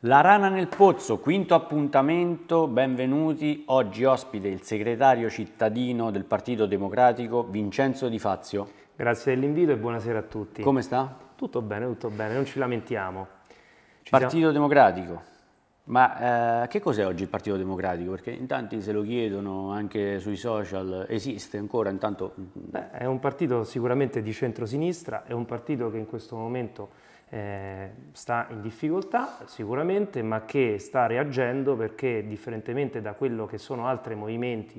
La rana nel pozzo, quinto appuntamento, benvenuti. Oggi ospite il segretario cittadino del Partito Democratico Vincenzo Di Fazio. Grazie dell'invito e buonasera a tutti. Come sta? Tutto bene, tutto bene, non ci lamentiamo. Ci Partito siamo... Democratico. Ma eh, che cos'è oggi il Partito Democratico? Perché in tanti se lo chiedono anche sui social, esiste ancora intanto? Mm, Beh, è un partito sicuramente di centrosinistra, è un partito che in questo momento eh, sta in difficoltà sicuramente, ma che sta reagendo perché differentemente da quello che sono altri movimenti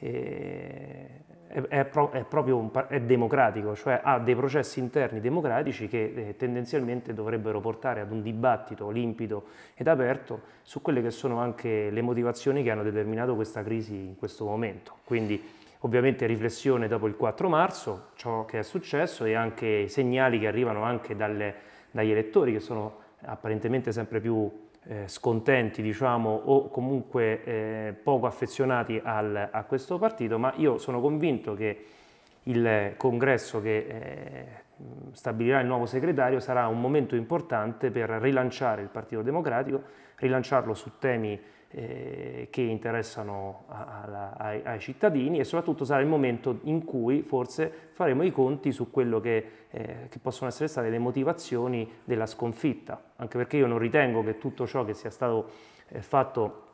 è, pro, è, proprio un, è democratico, cioè ha dei processi interni democratici che eh, tendenzialmente dovrebbero portare ad un dibattito limpido ed aperto su quelle che sono anche le motivazioni che hanno determinato questa crisi in questo momento. Quindi ovviamente riflessione dopo il 4 marzo, ciò che è successo e anche i segnali che arrivano anche dalle, dagli elettori che sono apparentemente sempre più eh, scontenti diciamo, o comunque eh, poco affezionati al, a questo partito, ma io sono convinto che il congresso che eh, stabilirà il nuovo segretario sarà un momento importante per rilanciare il Partito Democratico, rilanciarlo su temi eh, che interessano a, ai, ai, cittadini e soprattutto sarà il momento in cui forse faremo i conti su quello che, eh, che, possono essere state le motivazioni della sconfitta, anche perché io non ritengo che tutto ciò che sia stato eh, fatto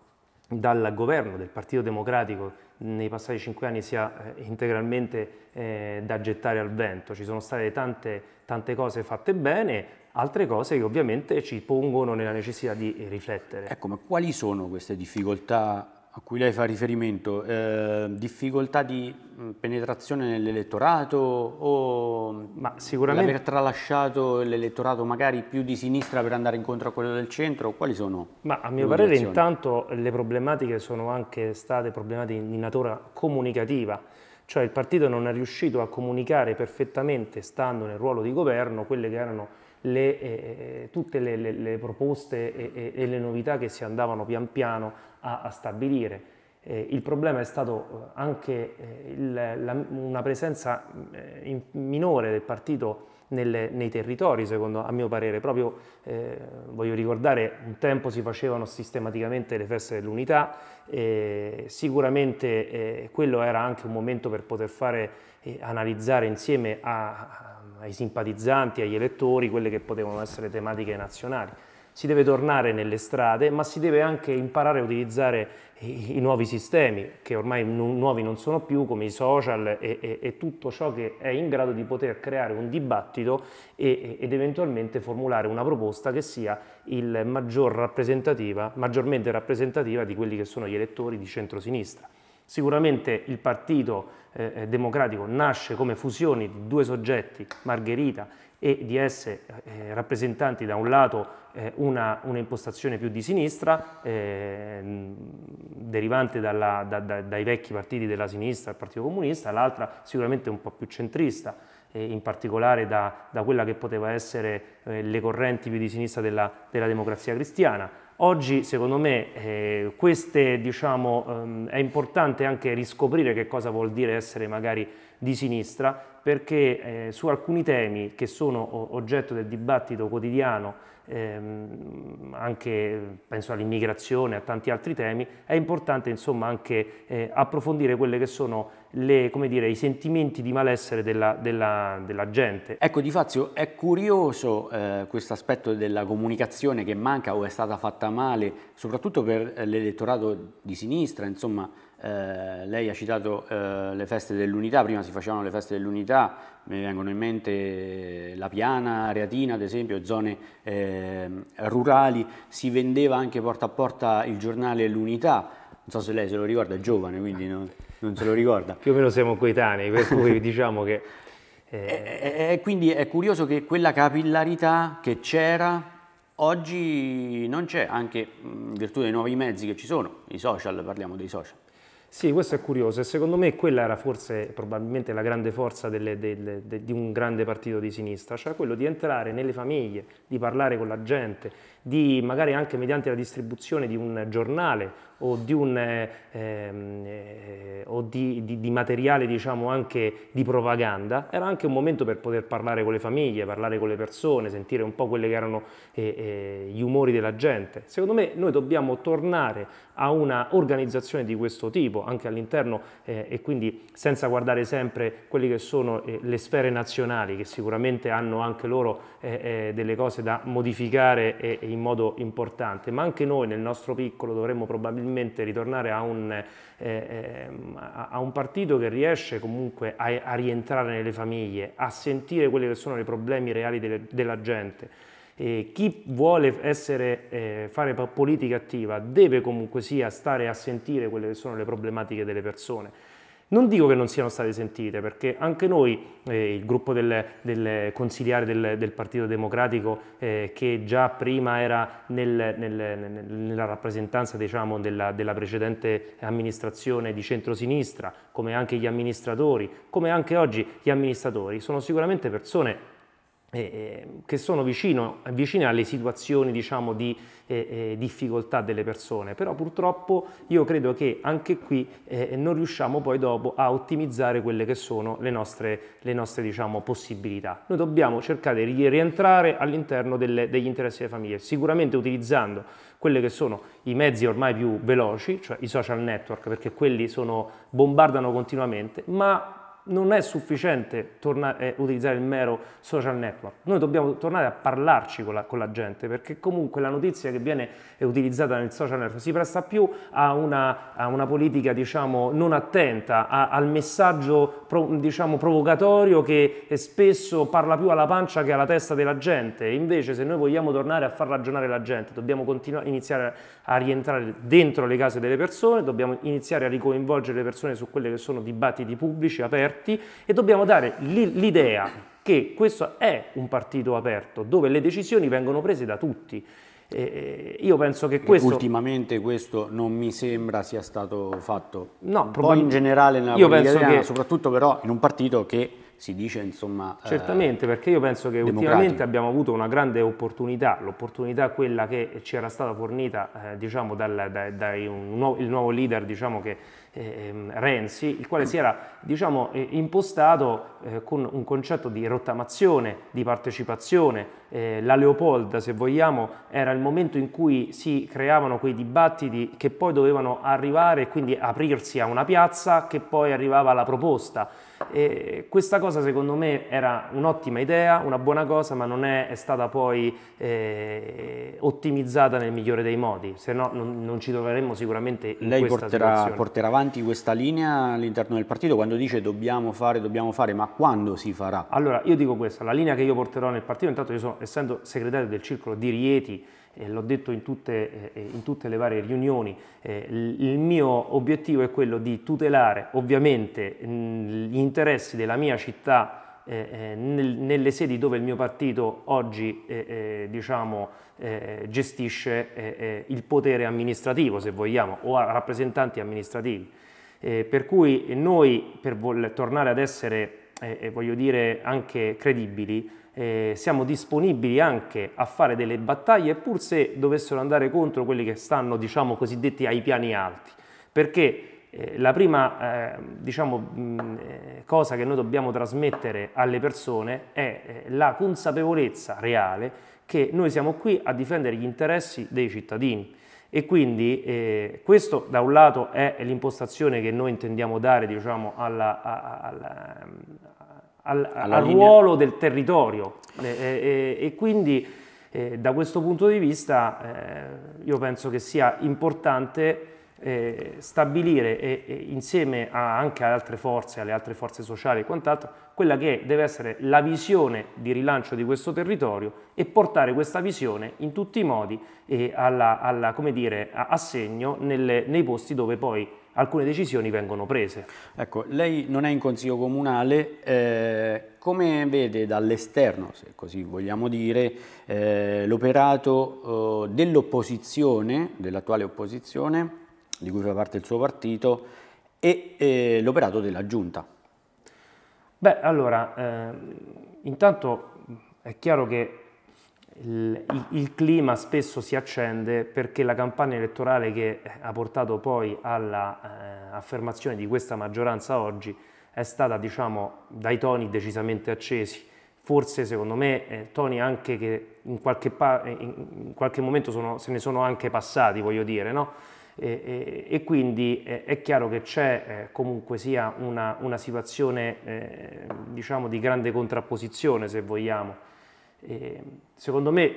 dal governo del Partito Democratico nei passati cinque anni sia eh, integralmente eh, da gettare al vento. Ci sono state tante, tante cose fatte bene, altre cose che ovviamente ci pongono nella necessità di riflettere. Ecco, ma quali sono queste difficoltà a cui lei fa riferimento, eh, difficoltà di mm, penetrazione nell'elettorato o Ma sicuramente... l'aver tralasciato l'elettorato magari più di sinistra per andare incontro a quello del centro, quali sono? Ma a mio parere intanto le problematiche sono anche state problematiche di natura comunicativa, cioè il partito non è riuscito a comunicare perfettamente, stando nel ruolo di governo, quelle che erano le, eh, tutte le, le, le proposte e, e, e, le novità che si andavano pian piano a, a stabilire. Eh, il problema è stato eh, anche eh, il, la, una presenza eh, in, minore del partito nelle, nei territori, secondo, a mio parere. Proprio, eh, voglio ricordare, un tempo si facevano sistematicamente le feste dell'unità, eh, sicuramente eh, quello era anche un momento per poter fare, analizzare insieme a, ai simpatizzanti, agli elettori, quelle che potevano essere tematiche nazionali. Si deve tornare nelle strade, ma si deve anche imparare a utilizzare i, i nuovi sistemi, che ormai nuovi non sono più, come i social e, e, e, tutto ciò che è in grado di poter creare un dibattito e, ed eventualmente formulare una proposta che sia maggior rappresentativa, maggiormente rappresentativa di quelli che sono gli elettori di centrosinistra. Sicuramente il Partito eh, eh Democratico nasce come fusione di due soggetti, Margherita e di esse eh, eh, rappresentanti da un lato eh, una, una, impostazione più di sinistra, eh, derivante dalla, da, da, dai vecchi partiti della sinistra, il Partito Comunista, l'altra sicuramente un po' più centrista eh, in particolare da, da, quella che poteva essere eh, le correnti più di sinistra della, della democrazia cristiana. Oggi, secondo me, eh, queste, diciamo, ehm, è importante anche riscoprire che cosa vuol dire essere magari di sinistra, perché eh, su alcuni temi che sono oggetto del dibattito quotidiano, ehm, anche penso all'immigrazione, a tanti altri temi, è importante insomma anche eh, approfondire quelle che sono le, dire, i sentimenti di malessere della, della, della, gente. Ecco Di Fazio, è curioso eh, questo aspetto della comunicazione che manca o è stata fatta male, soprattutto per eh, l'elettorato di sinistra, insomma eh, lei ha citato eh, le feste dell'unità, prima si facevano le feste dell'unità, mi vengono in mente eh, la Piana, Reatina ad esempio, zone eh, rurali, si vendeva anche porta a porta il giornale L'Unità, non so se lei se lo ricorda, è giovane quindi... No? non se lo ricorda. Più o meno siamo coetanei, per cui diciamo che... Eh... E, e, quindi è curioso che quella capillarità che c'era oggi non c'è, anche in virtù dei nuovi mezzi che ci sono, i social, parliamo dei social. Sì, questo è curioso e secondo me quella era forse probabilmente la grande forza delle, delle, de, di un grande partito di sinistra, cioè quello di entrare nelle famiglie, di parlare con la gente, di magari anche mediante la distribuzione di un giornale o di, un, eh, ehm, eh, o di, di, di materiale diciamo anche di propaganda, era anche un momento per poter parlare con le famiglie, parlare con le persone, sentire un po' quelli che erano eh, eh, gli umori della gente. Secondo me noi dobbiamo tornare a una organizzazione di questo tipo anche all'interno eh, e quindi senza guardare sempre quelle che sono eh, le sfere nazionali che sicuramente hanno anche loro delle cose da modificare in modo importante, ma anche noi nel nostro piccolo dovremmo probabilmente probabilmente ritornare a un, eh, eh, a un partito che riesce comunque a, a, rientrare nelle famiglie, a sentire quelli che sono i problemi reali delle, della gente. E chi vuole essere, eh, fare politica attiva deve comunque sia stare a sentire quelle che sono le problematiche delle persone non dico che non siano state sentite, perché anche noi, eh, il gruppo del, del consigliare del, del, Partito Democratico, eh, che già prima era nel, nel, nella rappresentanza diciamo, della, della, precedente amministrazione di centrosinistra, come anche gli amministratori, come anche oggi gli amministratori, sono sicuramente persone eh, eh, che sono vicino, vicine alle situazioni diciamo, di eh, eh, difficoltà delle persone, però purtroppo io credo che anche qui eh, non riusciamo poi dopo a ottimizzare quelle che sono le nostre, le nostre diciamo, possibilità. Noi dobbiamo cercare di rientrare all'interno degli interessi delle famiglie, sicuramente utilizzando quelli che sono i mezzi ormai più veloci, cioè i social network, perché quelli sono, bombardano continuamente, ma non è sufficiente tornare, eh, utilizzare il mero social network, noi dobbiamo tornare a parlarci con la, con la, gente perché comunque la notizia che viene utilizzata nel social network si presta più a una, a una politica diciamo, non attenta a, al messaggio pro, diciamo, provocatorio che spesso parla più alla pancia che alla testa della gente, invece se noi vogliamo tornare a far ragionare la gente dobbiamo iniziare a rientrare dentro le case delle persone, dobbiamo iniziare a ricoinvolgere le persone su quelli che sono dibattiti pubblici, aperti, aperti e dobbiamo dare l'idea che questo è un partito aperto dove le decisioni vengono prese da tutti. Eh, io penso che questo... Ultimamente questo non mi sembra sia stato fatto. No, probabilmente... Poi in generale nella politica italiana, che... soprattutto però in un partito che si dice insomma... Eh, Certamente, eh, perché io penso che ultimamente abbiamo avuto una grande opportunità, l'opportunità quella che ci era stata fornita eh, diciamo dal da, da nuovo, il nuovo leader diciamo che eh, ehm, Renzi, il quale si era diciamo, eh, impostato eh, con un concetto di rottamazione, di partecipazione. la Leopolda, se vogliamo, era il momento in cui si creavano quei dibattiti che poi dovevano arrivare e quindi aprirsi a una piazza che poi arrivava alla proposta. E questa cosa secondo me era un'ottima idea, una buona cosa, ma non è, è stata poi eh, ottimizzata nel migliore dei modi, se no non, non ci troveremmo sicuramente in Lei porterà, porterà, avanti questa linea all'interno del partito quando dice dobbiamo fare, dobbiamo fare, ma quando si farà? Allora, io dico questa, la linea che io porterò nel partito, intanto io sono, essendo segretario del circolo di Rieti, eh, l'ho detto in tutte, eh, in tutte, le varie riunioni, eh, il mio obiettivo è quello di tutelare ovviamente mh, gli interessi della mia città eh, eh, nel, nelle sedi dove il mio partito oggi eh, diciamo, gestisce il potere amministrativo, se vogliamo, o a rappresentanti amministrativi. per cui noi, per tornare ad essere, voglio dire, anche credibili, eh, siamo disponibili anche a fare delle battaglie pur se dovessero andare contro quelli che stanno, diciamo, cosiddetti ai piani alti, perché eh, la prima eh, diciamo, mh, cosa che noi dobbiamo trasmettere alle persone è eh, la consapevolezza reale che noi siamo qui a difendere gli interessi dei cittadini. E quindi eh, questo da un lato è l'impostazione che noi intendiamo dare diciamo, alla, alla, al, al ruolo del territorio e, eh, e, eh, eh, e quindi eh, da questo punto di vista eh, io penso che sia importante eh, stabilire e, e insieme a, anche ad altre forze, alle altre forze sociali e quant'altro, quella che deve essere la visione di rilancio di questo territorio e portare questa visione in tutti i modi eh, alla, alla, dire, a, a, segno nelle, nei posti dove poi alcune decisioni vengono prese. Ecco, lei non è in consiglio comunale, eh, come vede dall'esterno, se così vogliamo dire, eh, l'operato eh, dell'opposizione, dell'attuale opposizione, dell di cui fa parte il suo partito, e eh, l'operato della Giunta. Beh, allora, eh, intanto è chiaro che il, il, clima spesso si accende perché la campagna elettorale che ha portato poi all'affermazione eh, di questa maggioranza oggi è stata, diciamo, dai toni decisamente accesi. Forse, secondo me, eh, toni anche che in qualche, in qualche momento sono, se ne sono anche passati, voglio dire, no? E, e, e, quindi eh, è chiaro che c'è eh, comunque sia una, una situazione eh, diciamo di grande contrapposizione se vogliamo. E, secondo me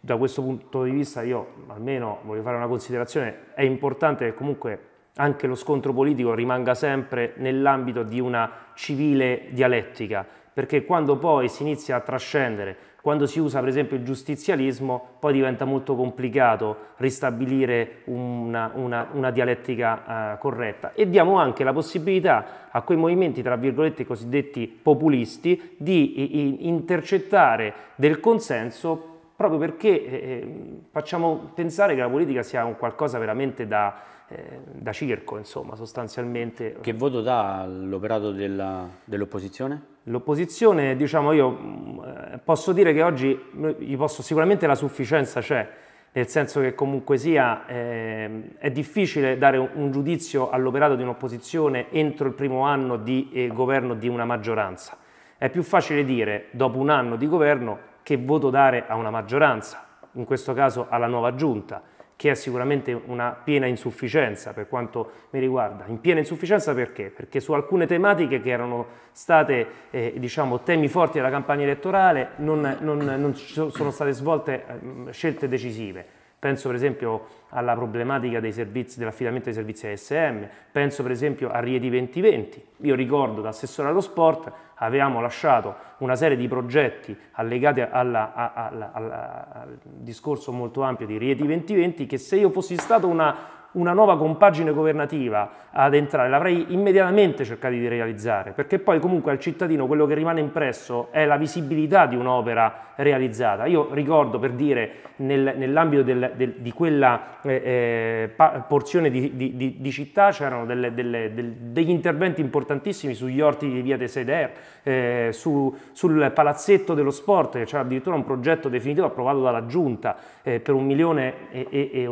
da questo punto di vista io almeno voglio fare una considerazione, è importante che comunque anche lo scontro politico rimanga sempre nell'ambito di una civile dialettica perché quando poi si inizia a trascendere, quando si usa per esempio il giustizialismo, poi diventa molto complicato ristabilire una, una, una dialettica eh, corretta. E diamo anche la possibilità a quei movimenti, tra virgolette, cosiddetti populisti, di i, intercettare del consenso proprio perché eh, eh, facciamo pensare che la politica sia un qualcosa veramente da, eh, da circo, insomma, sostanzialmente. Che voto dà all'operato dell'opposizione? L'opposizione, diciamo, io mm, eh, posso dire che oggi gli posso, sicuramente la sufficienza c'è, nel senso che comunque sia eh, è difficile dare un, un giudizio all'operato di un'opposizione entro il primo anno di eh, governo di una maggioranza. È più facile dire, dopo un anno di governo, che voto dare a una maggioranza, in questo caso alla nuova giunta, che è sicuramente una piena insufficienza per quanto mi riguarda. In piena insufficienza perché? Perché su alcune tematiche che erano state, eh, diciamo, temi forti della campagna elettorale, non, non, non sono state svolte ehm, scelte decisive. Penso per esempio alla problematica dell'affidamento dei servizi ASM, penso per esempio a Rieti 2020. Io ricordo da assessore allo sport avevamo lasciato una serie di progetti allegati alla, alla, alla, al discorso molto ampio di Rieti 2020 che se io fossi stato una una nuova compagine governativa ad entrare, l'avrei immediatamente cercato di realizzare, perché poi comunque al cittadino quello che rimane impresso è la visibilità di un'opera realizzata. Io ricordo per dire nel, nell'ambito del, del, di quella eh, eh pa, porzione di, di, di, di città c'erano degli interventi importantissimi sugli orti di via De Seder, eh, su, sul palazzetto dello sport, che c'era addirittura un progetto definitivo approvato dalla Giunta eh, per 1 milione e, e,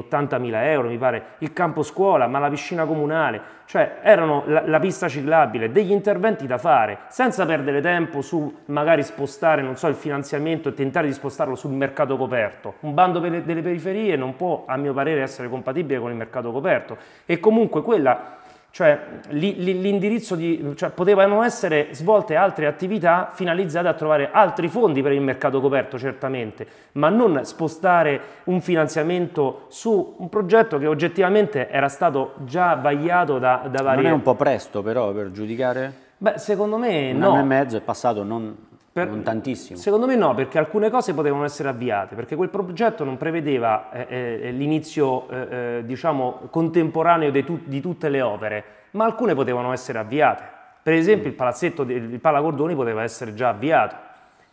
euro, mi pare il campo scuola, ma la piscina comunale, cioè erano la, la, pista ciclabile, degli interventi da fare, senza perdere tempo su magari spostare, non so, il finanziamento e tentare di spostarlo sul mercato coperto. Un bando per le, delle periferie non può, a mio parere, essere compatibile con il mercato coperto e comunque quella cioè l'indirizzo di, cioè, potevano essere svolte altre attività finalizzate a trovare altri fondi per il mercato coperto certamente, ma non spostare un finanziamento su un progetto che oggettivamente era stato già vagliato da, da varie... Non è un po' presto però per giudicare? Beh, secondo me un no. Un anno e mezzo è passato non per, non tantissimo. Secondo me no, perché alcune cose potevano essere avviate, perché quel progetto non prevedeva eh, eh, eh l'inizio, eh, eh, diciamo, contemporaneo tu, di tutte le opere, ma alcune potevano essere avviate. Per esempio mm. il palazzetto, del Palagordoni poteva essere già avviato,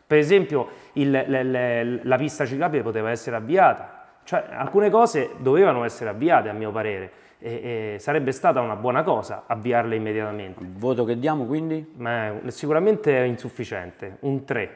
per esempio il, le, le, la pista ciclabile poteva essere avviata, cioè alcune cose dovevano essere avviate a mio parere e, e sarebbe stata una buona cosa avviarle immediatamente. Il voto che diamo quindi? Ma è, sicuramente è insufficiente, un 3.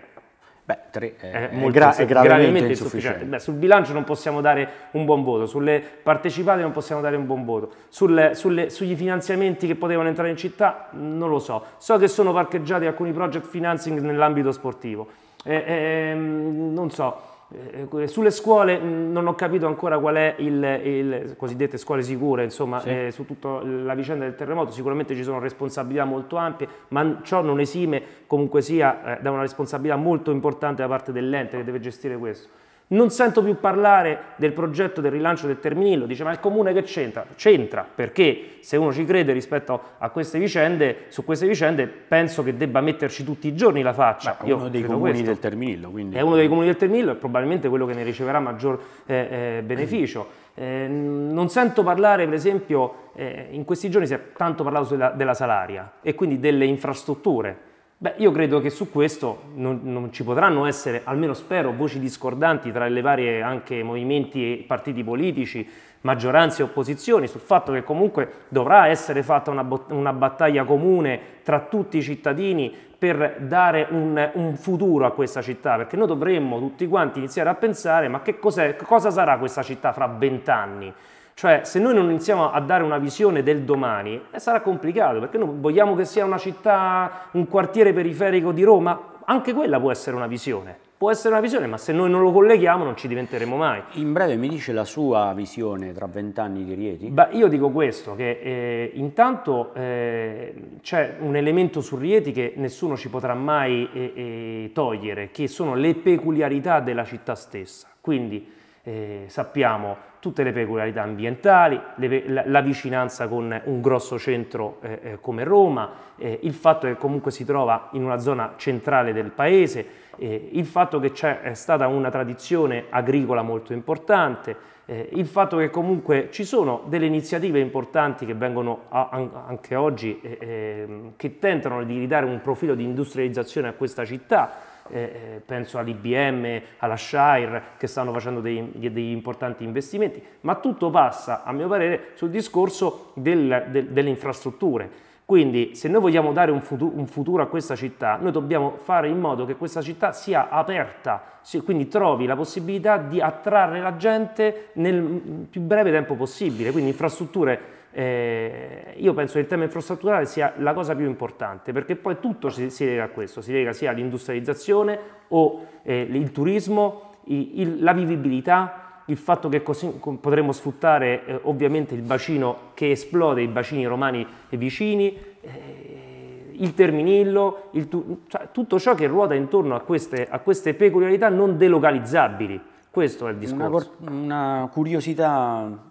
Beh, 3 è, è, molto, gra è gravemente, gravemente insufficiente. insufficiente. Beh, sul bilancio non possiamo dare un buon voto, sulle partecipate non possiamo dare un buon voto, Sul, sulle, sugli finanziamenti che potevano entrare in città non lo so. So che sono parcheggiati alcuni project financing nell'ambito sportivo. E, e, ehm, non so, eh, eh, sulle scuole mm, non ho capito ancora qual è il, il cosiddette scuole sicure, insomma, sì. eh, su tutta la vicenda del terremoto sicuramente ci sono responsabilità molto ampie, ma ciò non esime comunque sia eh, da una responsabilità molto importante da parte dell'ente che deve gestire questo. Non sento più parlare del progetto del rilancio del Terminillo, dice ma il comune che c'entra? C'entra perché se uno ci crede rispetto a queste vicende, su queste vicende penso che debba metterci tutti i giorni la faccia. Beh, è uno dei comuni questo. del Terminillo. Quindi... È uno dei comuni del Terminillo è probabilmente quello che ne riceverà maggior eh, eh, beneficio. Eh, non sento parlare, per esempio, eh, in questi giorni si è tanto parlato della, della salaria e quindi delle infrastrutture Beh, io credo che su questo non, non, ci potranno essere, almeno spero, voci discordanti tra le varie anche movimenti e partiti politici, maggioranze e opposizioni, sul fatto che comunque dovrà essere fatta una, una battaglia comune tra tutti i cittadini per dare un, un, futuro a questa città, perché noi dovremmo tutti quanti iniziare a pensare ma che cosa sarà questa città fra vent'anni? Cioè, se noi non iniziamo a dare una visione del domani, eh, sarà complicato, perché noi vogliamo che sia una città, un quartiere periferico di Roma, anche quella può essere una visione. Può essere una visione, ma se noi non lo colleghiamo non ci diventeremo mai. In breve mi dice la sua visione tra vent'anni di Rieti? Beh, io dico questo, che eh, intanto eh, c'è un elemento su Rieti che nessuno ci potrà mai eh, eh, togliere, che sono le peculiarità della città stessa. Quindi eh, sappiamo tutte le peculiarità ambientali, le, la, la, vicinanza con un grosso centro eh, eh, come Roma, eh, il fatto che comunque si trova in una zona centrale del paese, eh, il fatto che c'è stata una tradizione agricola molto importante, eh, il fatto che comunque ci sono delle iniziative importanti che vengono a, a, anche oggi ehm, che tentano di ridare un profilo di industrializzazione a questa città, eh, eh, penso all'IBM, alla Shire che stanno facendo dei, degli importanti investimenti, ma tutto passa, a mio parere, sul discorso del, del, delle infrastrutture. Quindi se noi vogliamo dare un futuro, un futuro, a questa città, noi dobbiamo fare in modo che questa città sia aperta, quindi trovi la possibilità di attrarre la gente nel mm, più breve tempo possibile, quindi infrastrutture eh, io penso che il tema infrastrutturale sia la cosa più importante perché poi tutto si, si lega a questo, si lega sia all'industrializzazione o eh, il turismo, il, il, la vivibilità, il fatto che così potremo sfruttare eh, ovviamente il bacino che esplode, i bacini romani e vicini, eh, il terminillo, il tu, cioè, tutto ciò che ruota intorno a queste, a queste peculiarità non delocalizzabili. Questo è il discorso. Una, una curiosità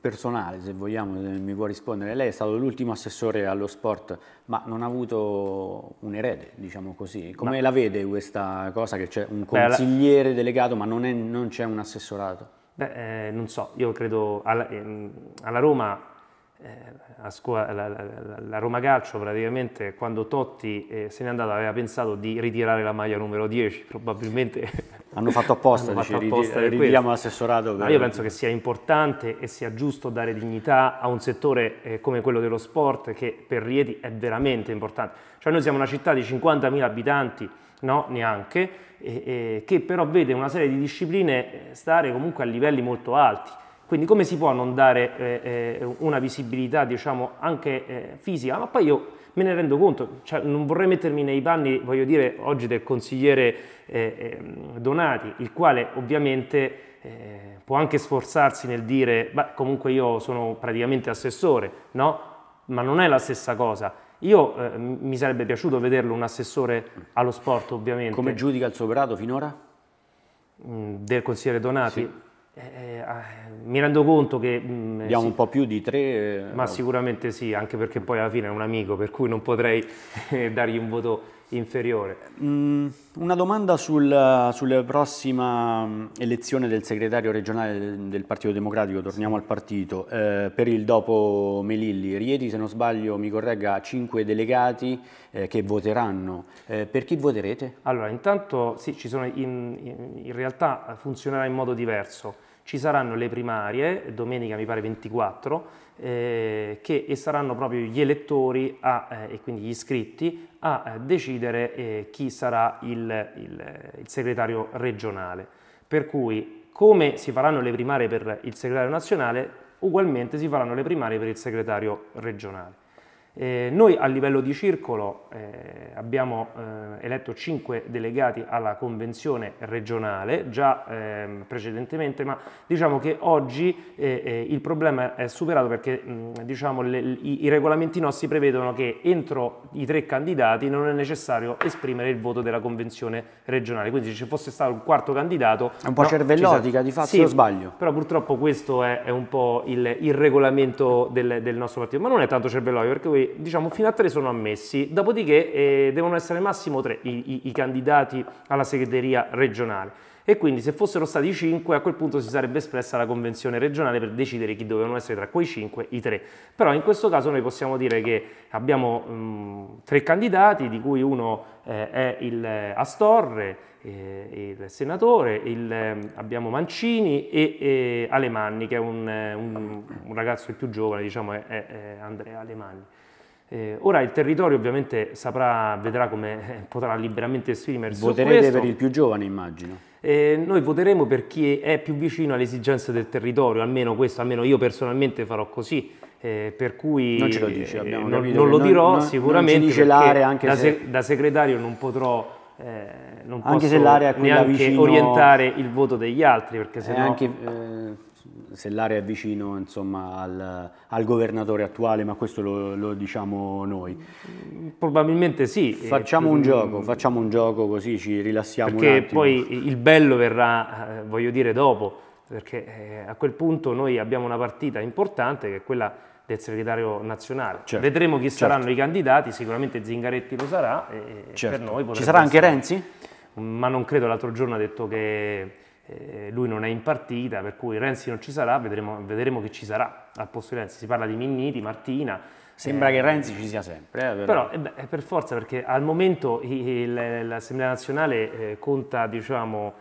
personale, se vogliamo, mi può rispondere. Lei è stato l'ultimo assessore allo sport, ma non ha avuto un erede, diciamo così. Come ma... la vede questa cosa che c'è un consigliere Beh, delegato, ma non, c'è un assessorato? Beh, eh, non so, io credo alla, eh, alla Roma eh, scuola, la, la, la, Roma Calcio praticamente quando Totti eh, se n'è andato aveva pensato di ritirare la maglia numero 10, probabilmente hanno fatto apposta, Hanno dice, fatto apposta ridi, ridiamo all'assessorato. Per... Io penso che sia importante e sia giusto dare dignità a un settore eh, come quello dello sport che per Rieti è veramente importante. Cioè noi siamo una città di 50.000 abitanti, no, neanche, eh, eh, che però vede una serie di discipline eh, stare comunque a livelli molto alti. Quindi come si può non dare eh, eh, una visibilità diciamo, anche fisica? Ma poi io me ne rendo conto, cioè, non vorrei mettermi nei panni, voglio dire, oggi del consigliere eh, ehm, Donati, il quale ovviamente eh, può anche sforzarsi nel dire, beh, comunque io sono praticamente assessore, no? Ma non è la stessa cosa. Io eh, mi sarebbe piaciuto vederlo un assessore allo sport, ovviamente. Come giudica il suo operato finora? Mm, del consigliere Donati? Sì eh, eh ah, mi rendo conto che... Mh, mm, eh, Abbiamo sì, un po' più di tre... Eh, ma no. sicuramente sì, anche perché poi alla fine è un amico, per cui non potrei dargli un voto inferiore. Mm, una domanda sul, sulla prossima mm, elezione del segretario regionale del Partito Democratico, torniamo al partito, eh, per il dopo Melilli. Rieti, se non sbaglio, mi corregga, cinque delegati eh, che voteranno. Eh, per chi voterete? Allora, intanto sì, ci sono in, in, in realtà funzionerà in modo diverso. Ci saranno le primarie, domenica mi pare 24, eh, che, e saranno proprio gli elettori a, eh, e quindi gli iscritti a eh, decidere eh, chi sarà il, il, il segretario regionale. Per cui come si faranno le primarie per il segretario nazionale, ugualmente si faranno le primarie per il segretario regionale. Eh, noi a livello di circolo eh, abbiamo eh, eletto 5 delegati alla convenzione regionale già ehm, precedentemente, ma diciamo che oggi eh, eh, il problema è superato perché mh, diciamo, le, i, i, regolamenti nostri prevedono che entro i tre candidati non è necessario esprimere il voto della convenzione regionale, quindi se ci fosse stato un quarto candidato... È un po' no, cervellotica di fatto, sì, se sbaglio. Però purtroppo questo è, è un po' il, il regolamento del, del, nostro partito, ma non è tanto cervellotico perché voi diciamo fino a tre sono ammessi, dopodiché eh, devono essere massimo tre i, i, i candidati alla segreteria regionale e quindi se fossero stati cinque, a quel punto si sarebbe espressa la convenzione regionale per decidere chi dovevano essere tra quei cinque, i tre. Però in questo caso noi possiamo dire che abbiamo mh, tre candidati di cui uno eh, è il Astorre, eh, il senatore, il, eh, abbiamo Mancini e, e Alemanni che è un, eh, un, un, ragazzo più giovane, diciamo è, è Andrea Alemanni. Eh, ora il territorio ovviamente saprà, vedrà come eh, potrà liberamente esprimersi. Voterete per il più giovane immagino. Eh, noi voteremo per chi è più vicino alle esigenze del territorio, almeno questo, almeno io personalmente farò così. Eh, per cui non ce lo dice, eh, abbiamo non, non lo dirò non, sicuramente. Non ci dice l'area anche da, se... da segretario non potrò eh, non anche se l'area neanche vicino... orientare il voto degli altri perché se no... Anche, eh, se l'area è vicino insomma, al, al, governatore attuale, ma questo lo, lo diciamo noi. Probabilmente sì. Facciamo un eh, gioco, facciamo un gioco così ci rilassiamo Perché poi il bello verrà, eh, voglio dire, dopo, perché eh, a quel punto noi abbiamo una partita importante che è quella del segretario nazionale. Certo, Vedremo chi certo. saranno i candidati, sicuramente Zingaretti lo sarà. E certo. per noi Ci sarà anche essere... Renzi? Ma non credo, l'altro giorno ha detto che eh, lui non è in partita, per cui Renzi non ci sarà, vedremo, vedremo che ci sarà al posto di Renzi. Si parla di Minniti, Martina. Sembra eh, che Renzi ci sia sempre. Eh, però, però eh, beh, per forza, perché al momento l'Assemblea nazionale eh, conta, diciamo,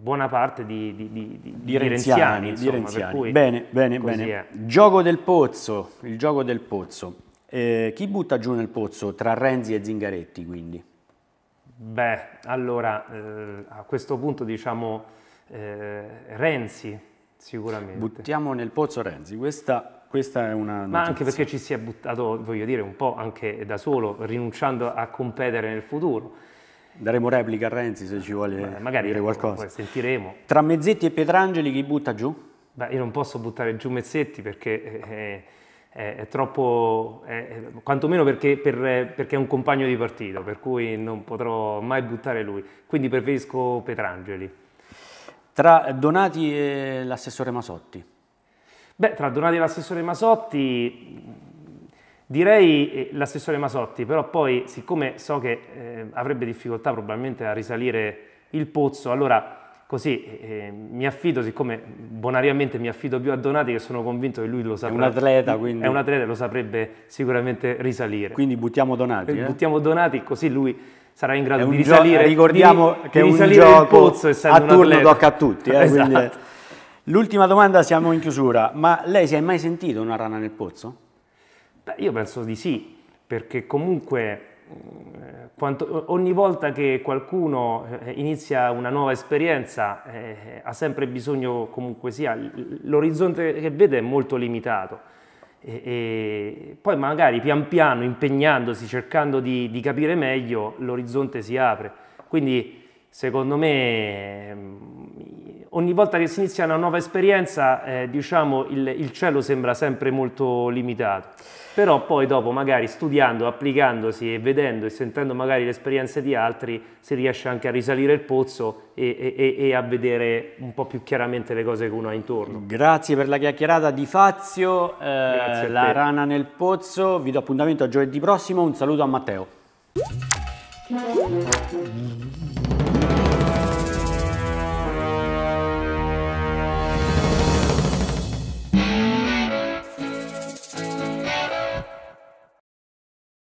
buona parte di, di, di, di, di renziani. Insomma, renziani. Cui, bene, bene, bene. È. Gioco del pozzo, il gioco del pozzo. chi butta giù nel pozzo tra Renzi e Zingaretti, quindi? Beh, allora eh, a questo punto diciamo eh, Renzi sicuramente. Buttiamo nel pozzo Renzi, questa, questa è una notizia. Ma anche perché ci si è buttato, voglio dire, un po' anche da solo, rinunciando a competere nel futuro. Daremo replica a Renzi se ci vuole Beh, magari dire qualcosa. Poi sentiremo. Tra Mezzetti e Pietrangeli chi butta giù? Beh, io non posso buttare giù Mezzetti perché... Eh, eh è, è troppo, è, quantomeno perché, per, perché, è un compagno di partito, per cui non potrò mai buttare lui, quindi preferisco Petrangeli. Tra Donati e l'assessore Masotti? Beh, tra Donati e l'assessore Masotti Direi eh, l'assessore Masotti, però poi siccome so che eh, avrebbe difficoltà probabilmente a risalire il pozzo, allora Così eh, eh, mi affido, siccome bonariamente mi affido più a Donati che sono convinto che lui lo saprebbe. È un atleta, quindi. È un atleta e lo saprebbe sicuramente risalire. Quindi buttiamo Donati. Eh? Buttiamo Donati così lui sarà in grado di risalire. Ricordiamo di, che è un gioco pozzo, a turno tocca a tutti. Eh, esatto. quindi, l'ultima domanda, siamo in chiusura, ma lei si è mai sentito una rana nel pozzo? Beh, io penso di sì, perché comunque quanto, ogni volta che qualcuno eh, inizia una nuova esperienza eh, ha sempre bisogno comunque sia, l'orizzonte che vede è molto limitato. E, e poi magari pian piano impegnandosi, cercando di, di capire meglio, l'orizzonte si apre. Quindi secondo me ogni volta che si inizia una nuova esperienza, eh, diciamo, il, il, cielo sembra sempre molto limitato. Però poi dopo, magari studiando, applicandosi e vedendo e sentendo magari le esperienze di altri, si riesce anche a risalire il pozzo e, e, e a vedere un po' più chiaramente le cose che uno ha intorno. Grazie per la chiacchierata di Fazio, eh, la rana nel pozzo. Vi do appuntamento a giovedì prossimo. Un saluto a Matteo.